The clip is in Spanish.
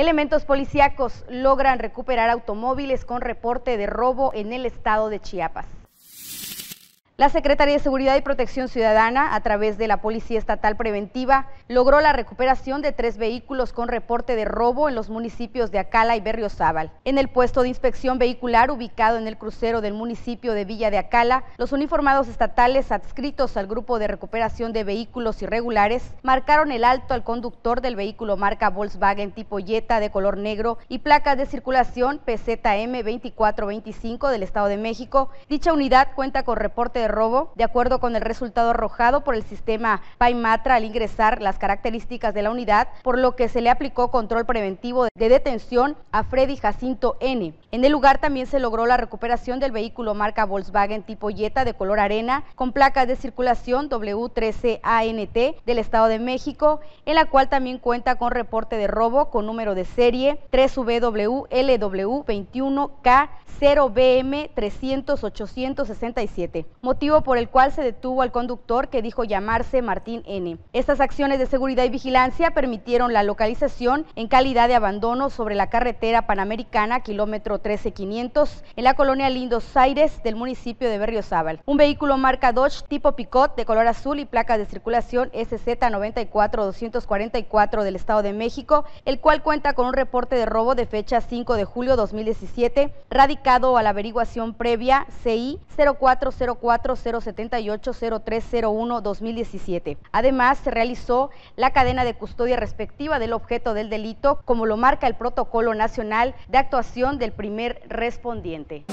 Elementos policíacos logran recuperar automóviles con reporte de robo en el estado de Chiapas. La Secretaría de Seguridad y Protección Ciudadana, a través de la Policía Estatal Preventiva, logró la recuperación de tres vehículos con reporte de robo en los municipios de Acala y Berriozábal. En el puesto de inspección vehicular ubicado en el crucero del municipio de Villa de Acala, los uniformados estatales adscritos al grupo de recuperación de vehículos irregulares marcaron el alto al conductor del vehículo marca Volkswagen tipo Jetta de color negro y placas de circulación PZM 2425 del Estado de México. Dicha unidad cuenta con reporte de robo. De acuerdo con el resultado arrojado por el sistema PAIMATRA al ingresar las características de la unidad, por lo que se le aplicó control preventivo de detención a Freddy Jacinto N. En el lugar también se logró la recuperación del vehículo marca Volkswagen tipo Jetta de color arena con placas de circulación W13ANT del Estado de México, en la cual también cuenta con reporte de robo con número de serie 3WLW21K0BM 3867 por el cual se detuvo al conductor que dijo llamarse Martín N. Estas acciones de seguridad y vigilancia permitieron la localización en calidad de abandono sobre la carretera panamericana kilómetro 13500 en la colonia Lindos Aires del municipio de Berriozábal. Un vehículo marca Dodge tipo Picot de color azul y placas de circulación SZ94244 del Estado de México, el cual cuenta con un reporte de robo de fecha 5 de julio 2017 radicado a la averiguación previa CI 0404 0301 2017 Además, se realizó la cadena de custodia respectiva del objeto del delito, como lo marca el Protocolo Nacional de Actuación del Primer Respondiente.